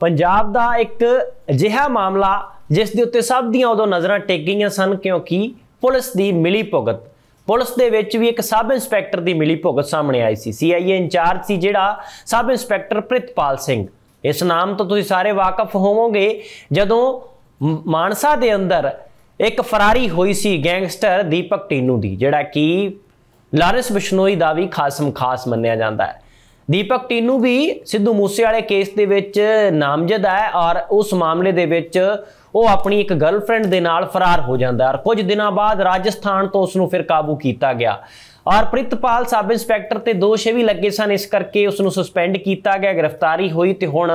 ਪੰਜਾਬ ਦਾ ਇੱਕ ਅਜਿਹਾ ਮਾਮਲਾ ਜਿਸ ਦੇ ਉੱਤੇ ਸਭ ਦੀਆਂ ਉਦੋਂ ਨਜ਼ਰਾਂ ਟੇਕੀਆਂ ਸਨ ਕਿਉਂਕਿ ਪੁਲਿਸ ਦੀ ਮਿਲੀ ਭੁਗਤ ਪੁਲਿਸ ਦੇ ਵਿੱਚ ਵੀ ਇੱਕ ਸਬ ਇੰਸਪੈਕਟਰ ਦੀ ਮਿਲੀ ਭੁਗਤ ਸਾਹਮਣੇ ਆਈ ਸੀ ਸੀਆਈਏ ਇੰਚਾਰਜ ਸੀ ਜਿਹੜਾ ਸਬ ਇੰਸਪੈਕਟਰ ਪ੍ਰਿਤਪਾਲ ਸਿੰਘ ਇਸ ਨਾਮ ਤੋਂ ਤੁਸੀਂ ਸਾਰੇ ਵਾਕਿਫ ਹੋਵੋਗੇ ਜਦੋਂ ਮਾਨਸਾ ਦੇ ਅੰਦਰ ਇੱਕ ਫਰਾਰੀ ਹੋਈ ਸੀ ਗੈਂਗਸਟਰ ਦੀਪਕ ਟੀਨੂ ਦੀ ਜਿਹੜਾ ਕਿ ਲਾਰਿਸ ਬਿਸ਼ਨੋਈ ਦਾ ਵੀ ਖਾਸਮ ਖਾਸ ਮੰਨਿਆ ਜਾਂਦਾ ਹੈ ਦੀਪਕ ਟੀਨੂ ਵੀ ਸਿੱਧੂ ਮੂਸੇ ਵਾਲੇ ਕੇਸ ਦੇ ਵਿੱਚ ਨਾਮਜ਼ਦ ਹੈ ਔਰ ਉਸ ਮਾਮਲੇ ਦੇ ਵਿੱਚ ਉਹ ਆਪਣੀ ਇੱਕ ਗਰਲਫ੍ਰੈਂਡ ਦੇ ਨਾਲ ਫਰਾਰ ਹੋ ਜਾਂਦਾ ਔਰ ਕੁਝ ਦਿਨਾਂ ਬਾਅਦ ਰਾਜਸਥਾਨ ਤੋਂ ਉਸ ਨੂੰ ਫਿਰ ਕਾਬੂ ਕੀਤਾ ਗਿਆ ਔਰ ਪ੍ਰਿਤਪਾਲ ਸਬ ਇੰਸਪੈਕਟਰ ਤੇ ਦੋਸ਼ ਵੀ ਲੱਗੇ ਸਨ ਇਸ ਕਰਕੇ ਉਸ ਨੂੰ ਸਸਪੈਂਡ ਕੀਤਾ ਗਿਆ ਗ੍ਰਿਫਤਾਰੀ ਹੋਈ ਤੇ ਹੁਣ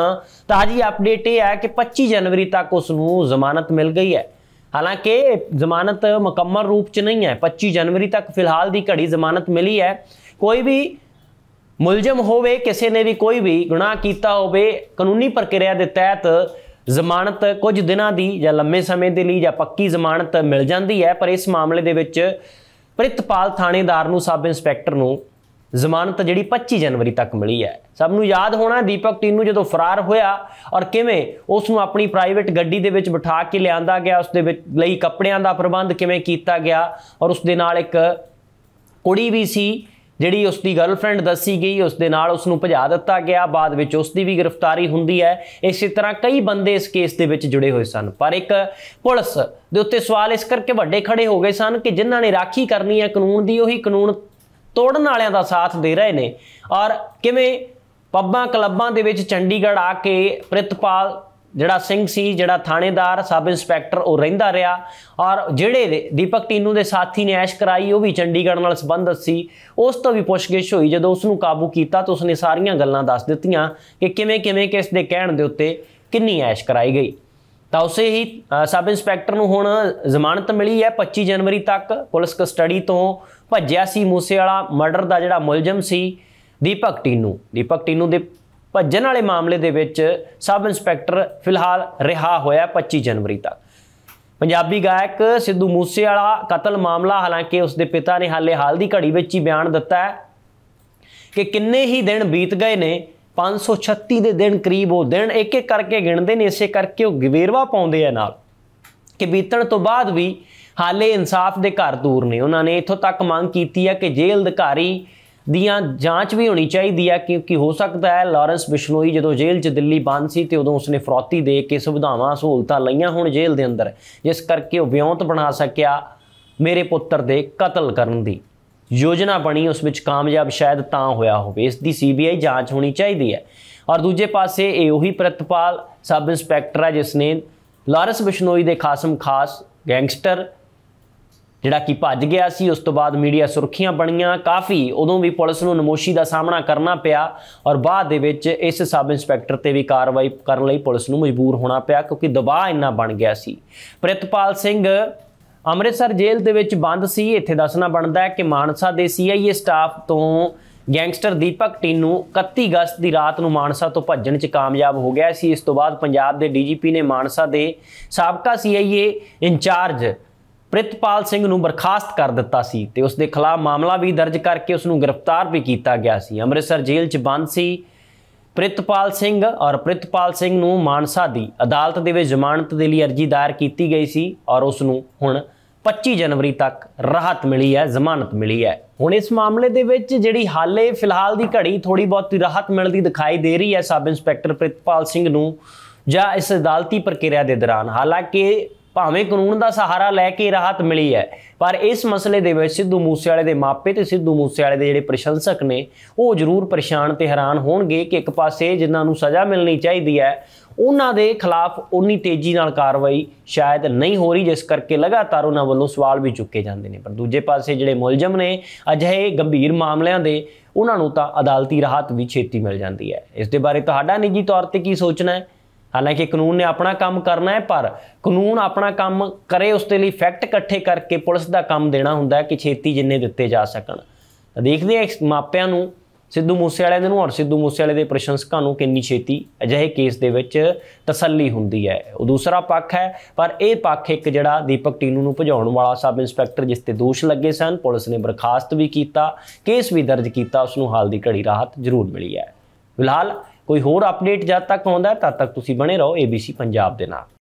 ਤਾਜੀ ਅਪਡੇਟ ਇਹ ਹੈ ਕਿ 25 ਜਨਵਰੀ ਤੱਕ ਉਸ ਨੂੰ ਜ਼ਮਾਨਤ ਮਿਲ ਗਈ ਹੈ ਹਾਲਾਂਕਿ ਜ਼ਮਾਨਤ ਮੁਕੰਮਲ ਰੂਪ 'ਚ ਨਹੀਂ ਹੈ 25 ਜਨਵਰੀ ਤੱਕ ਫਿਲਹਾਲ ਦੀ ਘੜੀ ਜ਼ਮਾਨਤ ਮਿਲੀ ਹੈ ਕੋਈ ਵੀ ਮੁਲਜ਼ਮ ਹੋਵੇ ਕਿਸੇ ਨੇ ਵੀ ਕੋਈ ਵੀ ਗੁਨਾਹ ਕੀਤਾ ਹੋਵੇ ਕਾਨੂੰਨੀ ਪ੍ਰਕਿਰਿਆ ਦੇ ਤਹਿਤ ਜ਼ਮਾਨਤ ਕੁਝ ਦਿਨਾਂ ਦੀ ਜਾਂ ਲੰਮੇ ਸਮੇਂ ਦੇ ਲਈ ਜਾਂ ਪੱਕੀ ਜ਼ਮਾਨਤ ਮਿਲ ਜਾਂਦੀ ਹੈ ਪਰ ਇਸ ਮਾਮਲੇ ਦੇ ਵਿੱਚ ਪ੍ਰਿਤਪਾਲ ਥਾਣੇਦਾਰ ਨੂੰ ਸਬ ਇੰਸਪੈਕਟਰ ਨੂੰ ਜ਼ਮਾਨਤ ਜਿਹੜੀ 25 ਜਨਵਰੀ ਤੱਕ ਮਿਲੀ ਹੈ ਸਭ ਨੂੰ ਯਾਦ ਹੋਣਾ ਦੀਪਕ ਨੂੰ ਜਦੋਂ ਫਰਾਰ ਹੋਇਆ ਔਰ ਕਿਵੇਂ ਉਸ ਨੂੰ ਆਪਣੀ ਪ੍ਰਾਈਵੇਟ ਗੱਡੀ ਦੇ ਵਿੱਚ ਬਿਠਾ ਕੇ ਲਿਆਂਦਾ ਗਿਆ ਉਸ ਦੇ ਵਿੱਚ ਲਈ ਕੱਪੜਿਆਂ ਦਾ ਪ੍ਰਬੰਧ ਕਿਵੇਂ ਕੀਤਾ ਗਿਆ ਔਰ ਉਸ ਦੇ ਨਾਲ ਇੱਕ ਕੁੜੀ ਵੀ ਸੀ ਜਿਹੜੀ ਉਸ ਦੀ ਗਰਲਫ੍ਰੈਂਡ ਦੱਸੀ ਗਈ ਉਸ ਦੇ ਨਾਲ ਉਸ ਨੂੰ ਭਜਾ ਦਿੱਤਾ ਗਿਆ ਬਾਅਦ ਵਿੱਚ ਉਸ ਦੀ ਵੀ ਗ੍ਰਿਫਤਾਰੀ ਹੁੰਦੀ ਹੈ ਇਸੇ ਤਰ੍ਹਾਂ ਕਈ ਬੰਦੇ ਇਸ ਕੇਸ ਦੇ ਵਿੱਚ ਜੁੜੇ ਹੋਏ ਸਨ ਪਰ ਇੱਕ ਪੁਲਿਸ ਦੇ ਉੱਤੇ ਸਵਾਲ ਇਸ ਕਰਕੇ ਵੱਡੇ ਖੜੇ ਹੋ ਗਏ ਸਨ ਕਿ ਜਿਨ੍ਹਾਂ ਨੇ ਰਾਖੀ ਕਰਨੀ ਹੈ ਕਾਨੂੰਨ ਦੀ ਉਹੀ ਕਾਨੂੰਨ ਤੋੜਨ ਵਾਲਿਆਂ ਦਾ ਸਾਥ ਦੇ ਰਹੇ ਨੇ ਔਰ ਕਿਵੇਂ ਪੱਬਾਂ ਕਲੱਬਾਂ ਦੇ ਵਿੱਚ ਚੰਡੀਗੜ੍ਹ ਆ ਕੇ ਪ੍ਰਿਤਪਾਲ ਜਿਹੜਾ ਸਿੰਘ ਸੀ ਜਿਹੜਾ ਥਾਣੇਦਾਰ ਸਬ ਇੰਸਪੈਕਟਰ ਉਹ ਰਹਿੰਦਾ ਰਿਹਾ ਔਰ ਜਿਹੜੇ ਦੀਪਕ ਟੀਨੂ ਦੇ ਸਾਥੀ ਨੇ ਐਸ਼ ਕਰਾਈ ਉਹ ਵੀ ਚੰਡੀਗੜ੍ਹ ਨਾਲ ਸੰਬੰਧਿਤ ਸੀ ਉਸ ਤੋਂ ਵੀ ਪੁੱਛਗਿੱਛ ਹੋਈ ਜਦੋਂ ਉਸ ਨੂੰ ਕਾਬੂ ਕੀਤਾ ਤਾਂ ਉਸ ਨੇ ਸਾਰੀਆਂ ਗੱਲਾਂ ਦੱਸ ਦਿੱਤੀਆਂ ਕਿ ਕਿਵੇਂ ਕਿਵੇਂ ਕਿਸ ਦੇ ਕਹਿਣ ਦੇ ਉੱਤੇ ਕਿੰਨੀ ਐਸ਼ ਕਰਾਈ ਗਈ ਤਾਂ ਉਸੇ ਹੀ ਸਬ ਇੰਸਪੈਕਟਰ ਨੂੰ ਹੁਣ ਜ਼ਮਾਨਤ ਮਿਲੀ ਹੈ 25 ਜਨਵਰੀ ਤੱਕ ਪੁਲਿਸ ਕਸਟਡੀ ਤੋਂ ਭੱਜਿਆ ਸੀ ਮੂਸੇ ਵਾਲਾ ਮਰਡਰ ਦਾ ਜਿਹੜਾ ਮੁਲਜ਼ਮ ਸੀ ਦੀਪਕ ਟੀਨੂ ਦੀਪਕ ਟੀਨੂ ਦੇ ਭੱਜਣ ਵਾਲੇ ਮਾਮਲੇ ਦੇ ਵਿੱਚ ਸਬ ਇੰਸਪੈਕਟਰ ਫਿਲਹਾਲ ਰਿਹਾ ਹੋਇਆ 25 ਜਨਵਰੀ ਤੱਕ ਪੰਜਾਬੀ ਗਾਇਕ ਸਿੱਧੂ ਮੂਸੇ ਵਾਲਾ ਕਤਲ ਮਾਮਲਾ ਹਾਲਾਂਕਿ ਉਸ ਦੇ ਪਿਤਾ ਨੇ ਹਾਲੇ ਹਾਲ ਦੀ ਘੜੀ ਵਿੱਚ ਹੀ ਬਿਆਨ ਦਿੱਤਾ ਹੈ ਕਿ ਕਿੰਨੇ ਹੀ ਦਿਨ ਬੀਤ ਗਏ ਨੇ 536 ਦੇ ਦਿਨ ਕਰੀਬ ਉਹ ਦਿਨ ਇੱਕ ਇੱਕ ਕਰਕੇ ਗਿਣਦੇ ਨੇ ਇਸੇ ਕਰਕੇ ਉਹ ਗਵੇਰਵਾ ਪਾਉਂਦੇ ਆ ਨਾਲ ਕਿ ਬੀਤਣ ਤੋਂ ਬਾਅਦ ਵੀ ਹਾਲੇ ਇਨਸਾਫ ਦੇ ਘਰ ਦੂਰ ਨੇ ਉਹਨਾਂ ਨੇ ਇਥੋਂ ਤੱਕ ਮੰਗ ਕੀਤੀ ਹੈ ਕਿ ਜੇਲ੍ਹ ਅਧਿਕਾਰੀ ਦੀਆਂ ਜਾਂਚ ਵੀ ਹੋਣੀ ਚਾਹੀਦੀ ਹੈ ਕਿਉਂਕਿ ਹੋ ਸਕਦਾ ਹੈ ਲਾਰੈਂਸ ਬਿਸ਼ਨੋਈ ਜਦੋਂ ਜੇਲ੍ਹ 'ਚ ਦਿੱਲੀ ਬੰਦ ਸੀ ਤੇ ਉਦੋਂ ਉਸਨੇ ਫਰੌਤੀ ਦੇ ਕੇ ਸੁਵਿਧਾਵਾਂ ਸਹੂਲਤਾਂ ਲਈਆਂ ਹੁਣ ਜੇਲ੍ਹ ਦੇ ਅੰਦਰ ਜਿਸ ਕਰਕੇ ਉਹ ਵਿਉਂਤ ਬਣਾ ਸਕਿਆ ਮੇਰੇ ਪੁੱਤਰ ਦੇ ਕਤਲ ਕਰਨ ਦੀ ਯੋਜਨਾ ਬਣੀ ਉਸ ਵਿੱਚ ਕਾਮਯਾਬ ਸ਼ਾਇਦ ਤਾਂ ਹੋਇਆ ਹੋਵੇ ਇਸ ਦੀ ਸੀਬੀਆਈ ਜਾਂਚ ਹੋਣੀ ਚਾਹੀਦੀ ਹੈ ਔਰ ਦੂਜੇ ਪਾਸੇ ਇਹ ਉਹੀ ਪ੍ਰਤਪਾਲ ਸਬ ਇੰਸਪੈਕਟਰ ਹੈ ਜਿਸ ਨੇ ਲਾਰੈਂਸ ਬਿਸ਼ਨੋਈ ਦੇ ਖਾਸਮ ਖਾਸ ਗੈਂਗਸਟਰ ਜਿਹੜਾ ਕਿ ਭੱਜ ਗਿਆ ਸੀ ਉਸ ਤੋਂ ਬਾਅਦ ਮੀਡੀਆ ਸੁਰਖੀਆਂ ਬਣੀਆਂ ਕਾਫੀ ਉਦੋਂ ਵੀ ਪੁਲਿਸ ਨੂੰ ਨਮੋਸ਼ੀ ਦਾ ਸਾਹਮਣਾ ਕਰਨਾ ਪਿਆ ਔਰ ਬਾਅਦ ਦੇ ਵਿੱਚ ਇਸ ਸਬ ਇੰਸਪੈਕਟਰ ਤੇ ਵੀ ਕਾਰਵਾਈ ਕਰਨ ਲਈ ਪੁਲਿਸ ਨੂੰ ਮਜਬੂਰ ਹੋਣਾ ਪਿਆ ਕਿਉਂਕਿ ਦਬਾਅ ਇੰਨਾ ਬਣ ਗਿਆ ਸੀ ਪ੍ਰਿਤਪਾਲ ਸਿੰਘ ਅੰਮ੍ਰਿਤਸਰ ਜੇਲ੍ਹ ਦੇ ਵਿੱਚ ਬੰਦ ਸੀ ਇੱਥੇ ਦੱਸਣਾ ਬਣਦਾ ਹੈ ਕਿ ਮਾਨਸਾ ਦੇ ਸੀਆਈਏ ਸਟਾਫ ਤੋਂ ਗੈਂਗਸਟਰ ਦੀਪਕ ਟੀਨੂ 31 ਅਗਸਤ ਦੀ ਰਾਤ ਨੂੰ ਮਾਨਸਾ ਤੋਂ ਭੱਜਣ 'ਚ ਕਾਮਯਾਬ ਹੋ ਗਿਆ ਸੀ ਇਸ ਤੋਂ ਬਾਅਦ ਪੰਜਾਬ ਦੇ ਡੀਜੀਪੀ ਨੇ ਮਾਨਸਾ ਦੇ ਸਾਬਕਾ ਸੀਆਈਏ ਇਨਚਾਰਜ ਪ੍ਰਿਤਪਾਲ ਸਿੰਘ ਨੂੰ ਬਰਖਾਸਤ ਕਰ ਦਿੱਤਾ ਸੀ ਤੇ ਉਸ ਦੇ ਖਿਲਾਫ ਮਾਮਲਾ ਵੀ ਦਰਜ ਕਰਕੇ ਉਸ ਨੂੰ ਗ੍ਰਿਫਤਾਰ ਵੀ ਕੀਤਾ ਗਿਆ ਸੀ ਅੰਮ੍ਰਿਤਸਰ ਜੇਲ੍ਹ 'ਚ ਬੰਦ ਸੀ ਪ੍ਰਿਤਪਾਲ ਸਿੰਘ ਔਰ ਪ੍ਰਿਤਪਾਲ ਸਿੰਘ ਨੂੰ ਮਾਨਸਾ ਦੀ ਅਦਾਲਤ ਦੇ ਵਿੱਚ ਜ਼ਮਾਨਤ ਦੇ ਲਈ ਅਰਜ਼ੀ ਦਾਇਰ ਕੀਤੀ ਗਈ ਸੀ ਔਰ ਉਸ ਨੂੰ ਹੁਣ 25 ਜਨਵਰੀ ਤੱਕ ਰਾਹਤ ਮਿਲੀ ਹੈ ਜ਼ਮਾਨਤ ਮਿਲੀ ਹੈ ਹੁਣ ਇਸ ਮਾਮਲੇ ਦੇ ਵਿੱਚ ਜਿਹੜੀ ਹਾਲੇ ਫਿਲਹਾਲ ਦੀ ਘੜੀ ਥੋੜੀ ਬਹੁਤ ਰਾਹਤ ਮਿਲਦੀ ਦਿਖਾਈ ਦੇ ਰਹੀ ਹੈ ਸਬ ਇੰਸਪੈਕਟਰ ਪ੍ਰਿਤਪਾਲ ਸਿੰਘ ਨੂੰ ਜਾਂ ਇਸ ਅਦਾਲਤੀ ਪ੍ਰਕਿਰਿਆ ਦੇ ਦੌਰਾਨ ਹਾਲਾਂਕਿ ਭਾਵੇਂ ਕਾਨੂੰਨ ਦਾ ਸਹਾਰਾ ਲੈ ਕੇ ਰਾਹਤ ਮਿਲੀ ਹੈ ਪਰ ਇਸ ਮਸਲੇ ਦੇ ਵਿੱਚ ਸਿੱਧੂ ਮੂਸੇਵਾਲੇ ਦੇ ਮਾਪੇ ਤੇ ਸਿੱਧੂ ਮੂਸੇਵਾਲੇ ਦੇ ਜਿਹੜੇ ਪ੍ਰਸ਼ੰਸਕ ਨੇ ਉਹ ਜ਼ਰੂਰ ਪਰੇਸ਼ਾਨ ਤੇ ਹੈਰਾਨ ਹੋਣਗੇ ਕਿ ਇੱਕ ਪਾਸੇ ਜਿਨ੍ਹਾਂ ਨੂੰ ਸਜ਼ਾ ਮਿਲਣੀ ਚਾਹੀਦੀ ਹੈ ਉਹਨਾਂ ਦੇ ਖਿਲਾਫ ਉਨੀ ਤੇਜ਼ੀ ਨਾਲ ਕਾਰਵਾਈ ਸ਼ਾਇਦ ਨਹੀਂ ਹੋ ਰਹੀ ਜਿਸ ਕਰਕੇ ਲਗਾਤਾਰ ਉਹਨਾਂ ਵੱਲੋਂ ਸਵਾਲ ਵੀ ਚੁੱਕੇ ਜਾਂਦੇ ਨੇ ਪਰ ਦੂਜੇ ਪਾਸੇ ਜਿਹੜੇ ਮੁਲਜ਼ਮ ਨੇ ਅਜਿਹੇ ਗੰਭੀਰ ਮਾਮਲਿਆਂ ਦੇ ਉਹਨਾਂ ਨੂੰ ਤਾਂ ਅਦਾਲਤੀ ਰਾਹਤ ਵੀ ਛੇਤੀ ਮਿਲ ਜਾਂਦੀ ਹੈ ਇਸ ਦੇ ਬਾਰੇ ਤੁਹਾਡਾ ਨਿੱਜੀ ਤੌਰ ਤੇ ਕੀ ਸੋਚਣਾ ਹੈ ਹਾਲਾਂਕਿ ਕਾਨੂੰਨ ਨੇ ਆਪਣਾ ਕੰਮ ਕਰਨਾ ਹੈ ਪਰ ਕਾਨੂੰਨ ਆਪਣਾ ਕੰਮ ਕਰੇ ਉਸ ਦੇ ਲਈ ਫੈਕਟ ਇਕੱਠੇ ਕਰਕੇ ਪੁਲਿਸ ਦਾ ਕੰਮ ਦੇਣਾ ਹੁੰਦਾ ਹੈ ਕਿ ਛੇਤੀ ਜਿੰਨੇ ਦਿੱਤੇ ਜਾ ਸਕਣ ਤਾਂ ਦੇਖਦੇ ਆ ਮਾਪਿਆਂ ਨੂੰ ਸਿੱਧੂ ਮੂਸੇਵਾਲੇ ਦੇ ਨੂੰ ਔਰ ਸਿੱਧੂ ਮੂਸੇ ਵਾਲੇ ਦੇ ਪ੍ਰਸ਼ੰਸਕਾਂ ਨੂੰ ਕਿੰਨੀ ਛੇਤੀ ਅਜਿਹੇ ਕੇਸ ਦੇ ਵਿੱਚ ਤਸੱਲੀ ਹੁੰਦੀ ਹੈ ਉਹ ਦੂਸਰਾ ਪੱਖ ਹੈ ਪਰ ਇਹ ਪੱਖ ਇੱਕ ਜਿਹੜਾ ਦੀਪਕ ਟੀਨੂ ਨੂੰ ਭਜਾਉਣ ਵਾਲਾ ਸਬ ਇੰਸਪੈਕਟਰ ਜਿਸ ਤੇ ਦੋਸ਼ ਲੱਗੇ ਸਨ ਪੁਲਿਸ ਨੇ ਬਰਖਾਸਤ ਵੀ ਕੀਤਾ ਕੇਸ ਵੀ ਦਰਜ ਕੀਤਾ ਉਸ ਨੂੰ ਹਾਲ ਦੀ ਘੜੀ ਰਾਹਤ ਜ਼ਰੂਰ ਮਿਲੀ ਹੈ ਫਿਲਹਾਲ ਕੋਈ ਹੋਰ ਅਪਡੇਟ ਜਦ ਤੱਕ ਆਉਂਦਾ ਤਦ ਤੱਕ ਤੁਸੀਂ ਬਣੇ ਰਹੋ ABC ਪੰਜਾਬ ਦੇ ਨਾਲ